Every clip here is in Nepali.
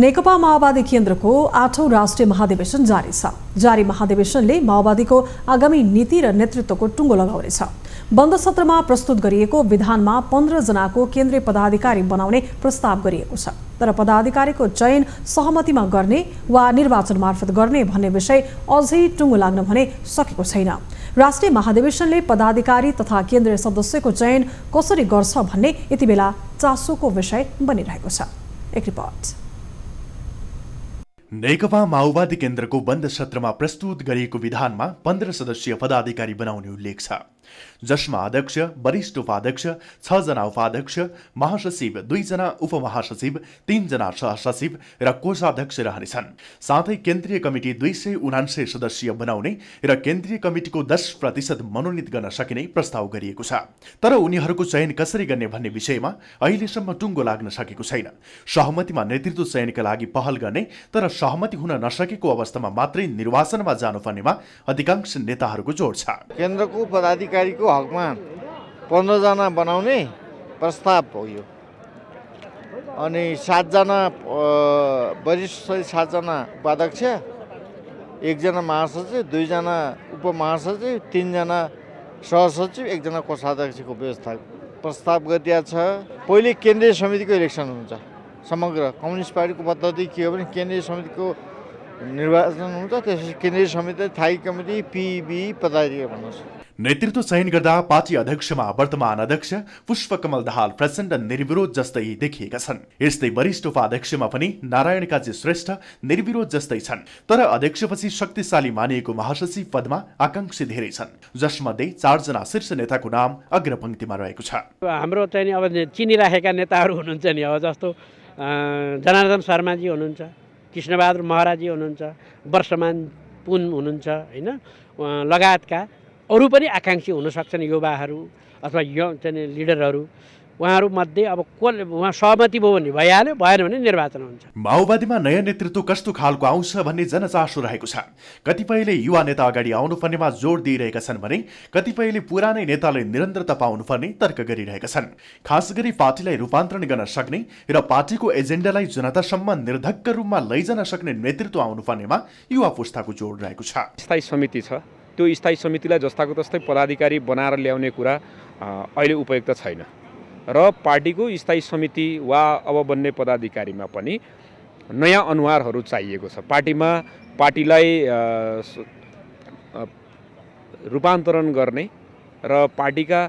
नेकपा माओवादी केन्द्रको आठौँ राष्ट्रिय महाधिवेशन जारी छ जारी महाधिवेशनले माओवादीको आगामी नीति र नेतृत्वको टुङ्गो लगाउनेछ बन्द सत्रमा प्रस्तुत गरिएको विधानमा पन्ध्रजनाको केन्द्रीय पदाधिकारी बनाउने प्रस्ताव गरिएको छ तर पदाधिकारीको चयन सहमतिमा गर्ने वा निर्वाचन मार्फत गर्ने भन्ने विषय अझै टुङ्गो लाग्न भने सकेको छैन राष्ट्रिय महाधिवेशनले पदाधिकारी तथा केन्द्रीय सदस्यको चयन कसरी गर्छ भन्ने यति बेला चासोको विषय बनिरहेको छ एक रिपोर्ट नेकपा माओवादी केन्द्रको बन्द सत्रमा प्रस्तुत गरिएको विधानमा पन्ध्र सदस्यीय पदाधिकारी बनाउने उल्लेख छ जसमा अध्यक्ष वरिष्ठ उपाध्यक्ष छजना उपाध्यक्ष महासचिव दुईजना उपमहासचिव तीनजना सहसचिव र कोषाध्यक्ष रहनेछन् साथै केन्द्रीय कमिटी दुई सय उनान्सय सदस्यीय बनाउने र केन्द्रीय कमिटीको दस प्रतिशत मनोनित गर्न सकिने प्रस्ताव गरिएको छ तर उनीहरूको चयन कसरी गर्ने भन्ने विषयमा अहिलेसम्म टुङ्गो लाग्न सकेको छैन सहमतिमा नेतृत्व चयनका लागि पहल गर्ने तर सहमति हुन नसकेको अवस्थामा मात्रै निर्वाचनमा जानुपर्नेमा अधिकांश नेताहरूको जोड छ केन्द्रको पदाधिकारी को हकमा पन्ध्रजना बनाउने प्रस्ताव हो यो अनि सातजना वरिष्ठ सातजना उपाध्यक्ष एकजना महासचिव दुईजना उपमहासचिव तिनजना सहसचिव एकजना कोषाध्यक्षको व्यवस्था प्रस्ताव गरिदिया छ पहिले केन्द्रीय समितिको इलेक्सन हुन्छ समग्र कम्युनिस्ट पार्टीको पद्धति के हो भने केन्द्रीय समितिको निर्वाचन हुन्छ त्यस केन्द्रीय समिति स्थायी कमिटी पिबी पदाधिकारी भन्नुहोस् नेतृत्व चयन गर्दा पार्टी अध्यक्षमा वर्तमान अध्यक्ष पुष्पकमल दाहाल प्रचण्ड निर्विरोध जस्तै देखिएका छन् यस्तै वरिष्ठ उपाध्यक्षमा पनि नारायण काजी श्रेष्ठ निर्विरोध जस्तै छन् तर अध्यक्षपछि शक्तिशाली मानिएको महासचिव पदमा आकांक्षी धेरै छन् जसमध्ये चारजना शीर्ष नेताको नाम अग्रपङ्क्तिमा रहेको छ हाम्रो चाहिँ अब चिनिराखेका नेताहरू हुनुहुन्छ नि अब जस्तो जनार्दन शर्माजी हुनुहुन्छ कृष्णबहादुर महाराजी हुनुहुन्छ वर्षमान पुन हुनुहुन्छ होइन लगायतका अरू पनि आकाङ्क्षी हुनसक्छन् युवाहरू अथवा यो चाहिँ लिडरहरू उहाँहरूमध्ये अब को उहाँ सहमति भयो भने भइहाल्यो भएन भने निर्वाचन हुन्छ माओवादीमा नयाँ नेतृत्व कस्तो खालको आउँछ भन्ने जनचासो रहेको छ कतिपयले युवा नेता अगाडि आउनुपर्नेमा जोड दिइरहेका छन् भने कतिपयले पुरानै नेताले निरन्तरता पाउनुपर्ने तर्क गरिरहेका छन् खास गरी पार्टीलाई रूपान्तरण गर्न सक्ने र पार्टीको एजेन्डालाई जनतासम्म निर्धक्क रूपमा लैजान सक्ने नेतृत्व आउनुपर्नेमा युवा पुस्ताको जोड रहेको छ स्थायी समिति छ त्यो स्थायी समितिलाई जस्ताको तस्तै पदाधिकारी बनाएर ल्याउने कुरा अहिले उपयुक्त छैन र पार्टीको स्थायी समिति वा अब बन्ने पदाधिकारीमा पनि नयाँ अनुहारहरू चाहिएको छ पार्टीमा पार्टीलाई रूपान्तरण गर्ने र पार्टीका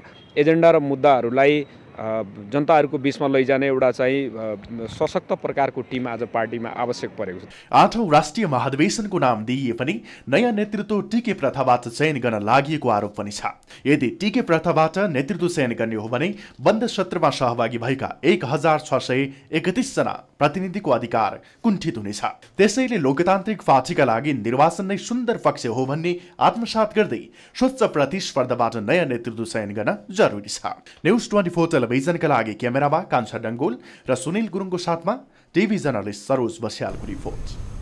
एजेन्डा र मुद्दाहरूलाई जनताहरूको बिचमा लैजाने एउटा चाहिँ सशक्त प्रकारको टिम आज पार्टीमा आवश्यक परेको छ आठौँ राष्ट्रिय महाधिवेशनको नाम दिइए पनि नयाँ नेतृत्व टिके प्रथाबाट चयन गर्न लागि आरोप पनि छ यदि टिके प्रथाबाट नेतृत्व चयन गर्ने हो भने बन्द सत्रमा सहभागी भएका एक हजार छ सय एकतिसजना प्रतिनिधिको अधिकार कुण्ठित हुनेछ त्यसैले लोकतान्त्रिक पार्टीका लागि निर्वाचन नै सुन्दर पक्ष हो भन्ने आत्मसात गर्दै स्वच्छ प्रतिस्पर्धाबाट नयाँ नेतृत्व चयन गर्न जरुरी छ न्युज ट्वेन्टी फोर टेलिभिजनका लागि क्यामेरामा कान्छा डङ्गोल र सुनिल गुरुङको साथमा टिभी जर्नलिस्ट सरोज बस्यालको रिपोर्ट